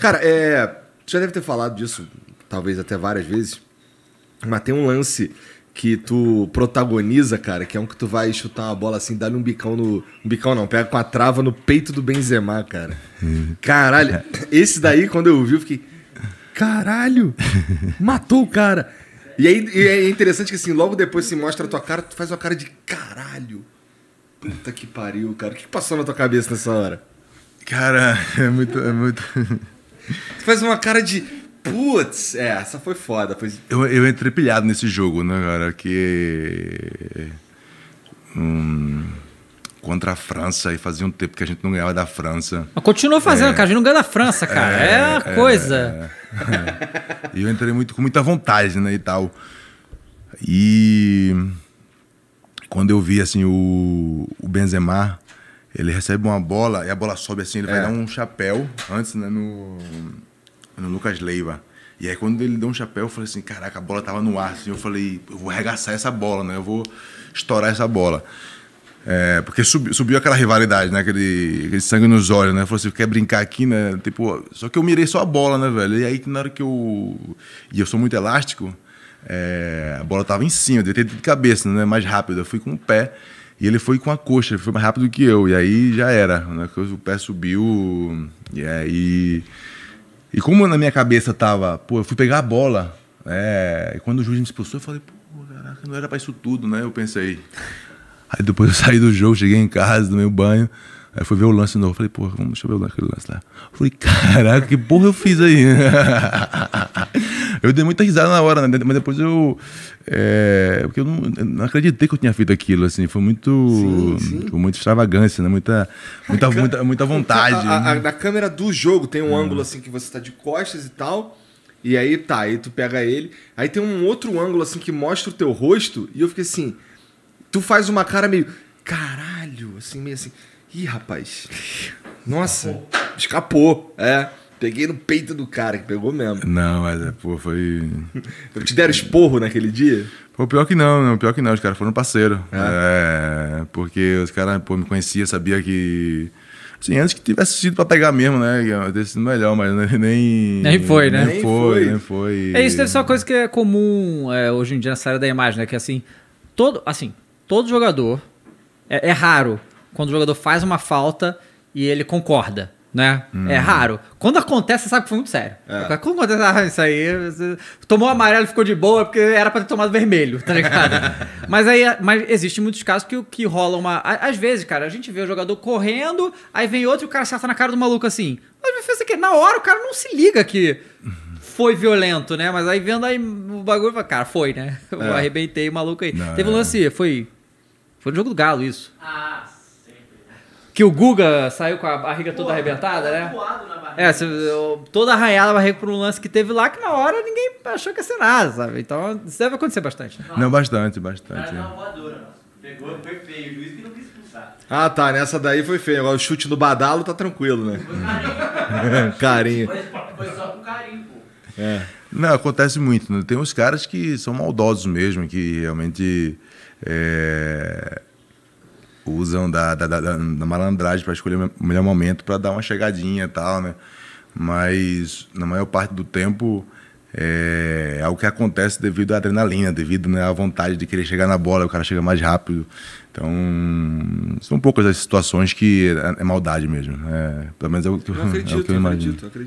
Cara, é, já deve ter falado disso, talvez até várias vezes, mas tem um lance que tu protagoniza, cara, que é um que tu vai chutar uma bola assim, dá-lhe um bicão no. Um bicão não, pega com a trava no peito do Benzema, cara. Caralho, esse daí, quando eu vi, eu fiquei. Caralho! Matou o cara! E aí e é interessante que assim, logo depois se mostra a tua cara, tu faz uma cara de caralho. Puta que pariu, cara. O que passou na tua cabeça nessa hora? Cara, é muito. É muito... Tu faz uma cara de. Putz, é, essa foi foda. Foi... Eu, eu entrei pilhado nesse jogo, né, cara? Que. Hum, contra a França e fazia um tempo que a gente não ganhava da França. Mas continuou fazendo, é, cara. A gente não ganha da França, cara. É, é a é, coisa. É, e eu entrei muito com muita vontade, né? E tal. E quando eu vi assim o, o Benzema ele recebe uma bola e a bola sobe assim, ele é. vai dar um chapéu antes, né, no, no Lucas Leiva. E aí quando ele deu um chapéu, eu falei assim, caraca, a bola tava no ar. Assim, eu falei, eu vou arregaçar essa bola, né? Eu vou estourar essa bola. É, porque subiu, subiu aquela rivalidade, né? Aquele, aquele sangue nos olhos, né? Falou assim, quer brincar aqui, né? Tipo, só que eu mirei só a bola, né, velho? E aí, na hora que eu... E eu sou muito elástico, é, a bola tava em cima, eu devia ter de cabeça, né? Mais rápido. Eu fui com o pé. E ele foi com a coxa, ele foi mais rápido que eu. E aí já era. Né? O pé subiu. E aí. E como na minha cabeça tava, pô, eu fui pegar a bola. É, e quando o juiz me expulsou, eu falei, pô, caraca, não era pra isso tudo, né? Eu pensei. Aí depois eu saí do jogo, cheguei em casa, do meu banho. Aí fui ver o lance novo. Falei, pô vamos, deixa eu ver o lance lá. Falei, caraca, que porra eu fiz aí? Eu dei muita risada na hora, né? Mas depois eu. É, porque eu não, eu não, acreditei que eu tinha feito aquilo, assim. Foi muito. Sim, sim. Tipo, muita extravagância, né? Muita, muita, a muita, muita vontade. A, a, né? a, câmera do jogo tem um é. ângulo assim que você tá de costas e tal. E aí tá, aí tu pega ele. Aí tem um outro ângulo assim que mostra o teu rosto. E eu fiquei assim. Tu faz uma cara meio. Caralho, assim, meio assim. Ih, rapaz. Nossa, escapou. escapou. É. Peguei no peito do cara, que pegou mesmo. Não, mas, é, pô, foi. Te deram esporro naquele dia? Pô, pior que não, não pior que não. Os caras foram parceiro. É. é porque os caras, pô, me conhecia, sabia que. sim antes que tivesse sido pra pegar mesmo, né? Teria sido melhor, mas nem. Nem foi, né? Nem, foi, nem foi. É, isso deve ser uma coisa que é comum é, hoje em dia nessa área da imagem, né? Que assim, todo, assim, todo jogador. é, é raro quando o jogador faz uma falta e ele concorda né? Hum. É uhum. raro. Quando acontece, você sabe que foi muito sério. É. Quando acontece, ah, isso aí. Tomou amarelo e ficou de boa, porque era para ter tomado vermelho, tá ligado? mas aí, mas existe muitos casos que, que rola uma. Às vezes, cara, a gente vê o jogador correndo, aí vem outro e o cara acerta na cara do maluco assim. Mas fez aqui, na hora o cara não se liga que foi violento, né? Mas aí vendo aí o bagulho, cara, foi, né? Eu é. arrebentei o maluco aí. Não, Teve um é. lance, foi. Foi no jogo do Galo isso. Ah. Que o Guga saiu com a barriga toda Pô, arrebentada, tá né? Barriga. É, toda arranhada a barriga por um lance que teve lá, que na hora ninguém achou que ia ser nada, sabe? Então isso deve acontecer bastante. Não, não bastante, bastante. Cara, é. Tá voadora. Pegou, foi feio. O juiz que não quis expulsar. Ah, tá. Nessa daí foi feio. Agora o chute no badalo tá tranquilo, né? Foi carinho. carinho. Foi, foi só com carinho, pô. É. Não, acontece muito. Né? Tem uns caras que são maldosos mesmo, que realmente... É, usam da, da, da, da malandragem para escolher o melhor momento para dar uma chegadinha e tal, né? Mas na maior parte do tempo é, é o que acontece devido à adrenalina, devido né, à vontade de querer chegar na bola, o cara chega mais rápido. Então, são poucas as situações que é, é maldade mesmo. Né? É, pelo menos é o que eu, acredito, é o que eu, eu acredito, eu acredito.